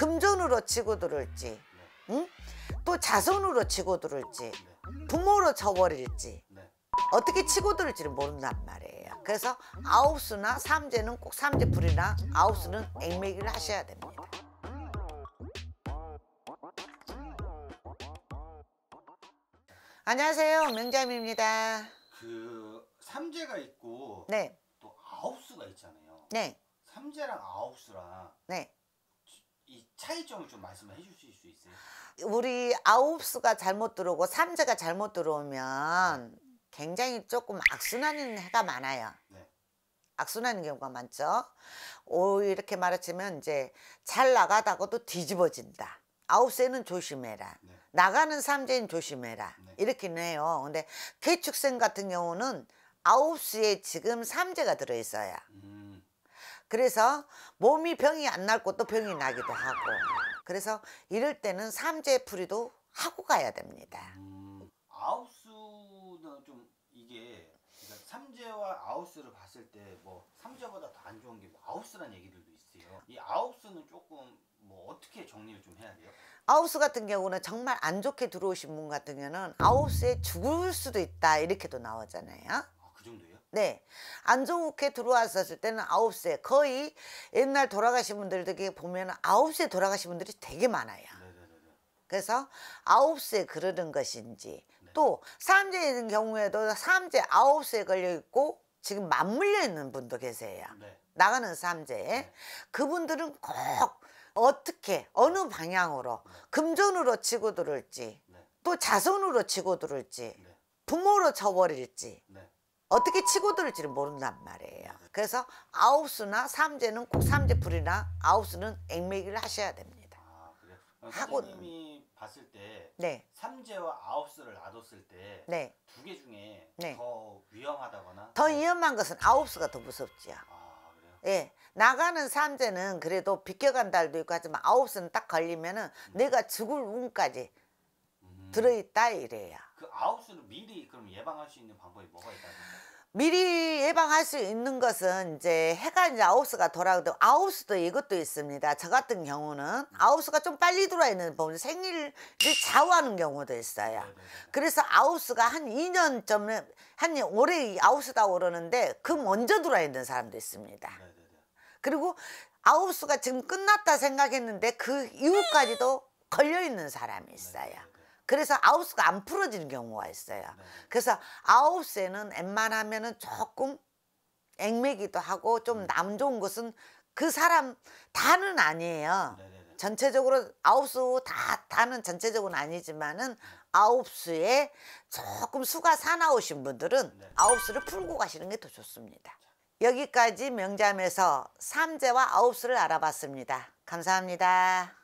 금전으로 치고 들을지 네. 응? 또 자손으로 치고 들을지 네. 부모로 쳐버릴지 네. 어떻게 치고 들을지를 모른단 말이에요 그래서 아홉수나 삼재는 꼭 삼재풀이나 아홉수는 액맥이를 하셔야 됩니다 안녕하세요 명자미입니다 그 삼재가 있고 네. 또 아홉수가 있잖아요 네. 삼재랑 아홉수랑 네. 이 차이점을 좀 말씀해 주실 수 있어요? 우리 아홉 수가 잘못 들어오고 삼재가 잘못 들어오면 굉장히 조금 악순환인 해가 많아요. 네. 악순환인 경우가 많죠. 오 이렇게 말하자면 이제 잘 나가다가도 뒤집어진다. 아홉 세는 조심해라. 네. 나가는 삼재는 조심해라. 네. 이렇긴 해요. 근데 개축생 같은 경우는 아홉 수에 지금 삼재가 들어있어요. 음. 그래서 몸이 병이 안 날것또 병이 나기도 하고 그래서 이럴 때는 삼재풀이도 하고 가야 됩니다. 아우스는 좀 이게 그러니까 삼재와 아우스를 봤을 때 뭐 삼재보다 더 안 좋은 게 아우스란 얘기들도 있어요. 이 아우스는 조금 뭐 어떻게 정리를 좀 해야 돼요? 아우스 같은 경우는 정말 안 좋게 들어오신 분 같은 경우는 아우스에 죽을 수도 있다 이렇게도 나오잖아요. 아, 그 정도예요? 네. 안중국회 들어왔었을 때는 9세 거의 옛날 돌아가신 분들 에게 보면 9홉세 돌아가신 분들이 되게 많아요. 그래서 9홉세 그러는 것인지 네. 또 삼재 있는 경우에도 삼재 9홉에 걸려 있고 지금 맞물려 있는 분도 계세요. 네. 나가는 삼재에 네. 그분들은 꼭 어떻게 어느 방향으로 금전으로 치고 들을지 또 자손으로 치고 들을지 부모로 쳐버릴지 어떻게 치고들을지를 모른단 말이에요 그래서 아홉수나 삼재는 꼭 삼재풀이나 아홉수는 액맥을 하셔야 됩니다 아, 그래요? 하님이 봤을 때 네. 삼재와 아홉수를 놔뒀을 때 두개 네. 중에 네. 더 위험하다거나 더 위험한 것은 아홉수가 더 무섭지요 아, 요 예, 나가는 삼재는 그래도 비껴간 달도 있고 하지만 아홉수는 딱 걸리면은 음. 내가 죽을 운까지 들어있다 이래요. 그 아홉수는 미리 그럼 예방할 수 있는 방법이 뭐가 있다는 거 미리 예방할 수 있는 것은 이제 해가 이제 아홉수가 돌아오도 아홉수도 이것도 있습니다. 저 같은 경우는 음. 아홉수가 좀 빨리 들어있는 범 뭐 생일을 좌우하는 경우도 있어요. 네, 네, 네. 그래서 아홉수가 한 2년쯤 한 올해 아홉수다 오르는데 그 먼저 들어있는 사람도 있습니다. 그리고 아홉수가 지금 끝났다 생각했는데 그 이후까지도 걸려있는 사람이 있어요. 그래서 아홉스가 안 풀어지는 경우가 있어요. 네. 그래서 아홉스에는 웬만하면 은 조금 액매기도 하고 좀남 음. 좋은 것은 그 사람 다는 아니에요. 네 전체적으로 아홉수 다 다는 전체적으로 아니지만은 네. 아홉수에 조금 수가 사나우신 분들은 네. 아홉수를 풀고 가시는 게 더 좋습니다. 여기까지 명잠에서 삼재와 아홉수를 알아봤습니다. 감사합니다.